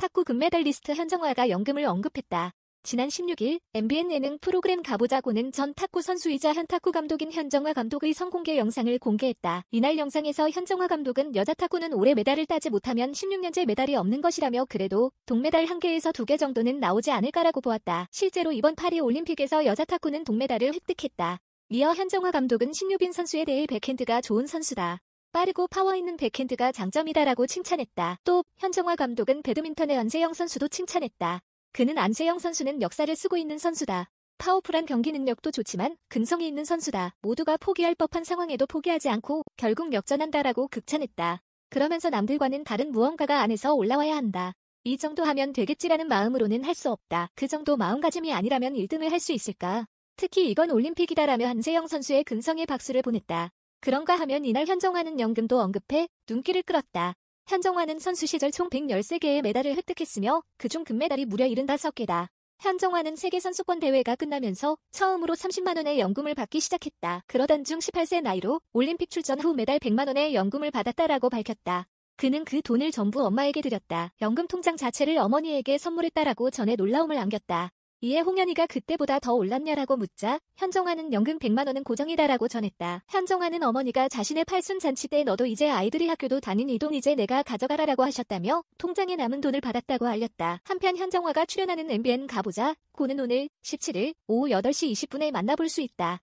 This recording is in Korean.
탁구 금메달리스트 현정화가 연금을 언급했다. 지난 16일 MBN 예능 프로그램 가보자고는 전 탁구 선수이자 현 탁구 감독인 현정화 감독의 성공개 영상을 공개했다. 이날 영상에서 현정화 감독은 여자 탁구는 올해 메달을 따지 못하면 16년째 메달이 없는 것이라며 그래도 동메달 1개에서 2개 정도는 나오지 않을까라고 보았다. 실제로 이번 파리 올림픽에서 여자 탁구는 동메달을 획득했다. 이어 현정화 감독은 신유빈 선수에 대해 백핸드가 좋은 선수다. 빠르고 파워 있는 백핸드가 장점이다라고 칭찬했다. 또 현정화 감독은 배드민턴의 안세영 선수도 칭찬했다. 그는 안세영 선수는 역사를 쓰고 있는 선수다. 파워풀한 경기 능력도 좋지만 근성이 있는 선수다. 모두가 포기할 법한 상황에도 포기하지 않고 결국 역전한다라고 극찬했다. 그러면서 남들과는 다른 무언가가 안에서 올라와야 한다. 이 정도 하면 되겠지라는 마음으로는 할 수 없다. 그 정도 마음가짐이 아니라면 1등을 할 수 있을까? 특히 이건 올림픽이다라며 한세영 선수의 근성에 박수를 보냈다. 그런가 하면 이날 현정환은 연금도 언급해 눈길을 끌었다. 현정환은 선수 시절 총 113개의 메달을 획득했으며 그중 금메달이 무려 75개다. 현정환은 세계 선수권 대회가 끝나면서 처음으로 30만 원의 연금을 받기 시작했다. 그러던 중 18세 나이로 올림픽 출전 후 메달 100만 원의 연금을 받았다라고 밝혔다. 그는 그 돈을 전부 엄마에게 드렸다. 연금 통장 자체를 어머니에게 선물했다라고 전해 놀라움을 안겼다. 이에 홍현희가 그때보다 더 올랐냐라고 묻자 현정화는 연금 100만원은 고정이다라고 전했다. 현정화는 어머니가 자신의 팔순 잔치 때 너도 이제 아이들이 학교도 다닌 이 돈 이제 내가 가져가라라고 하셨다며 통장에 남은 돈을 받았다고 알렸다. 한편 현정화가 출연하는 MBN 가보자 고는 오늘 17일 오후 8시 20분에 만나볼 수 있다.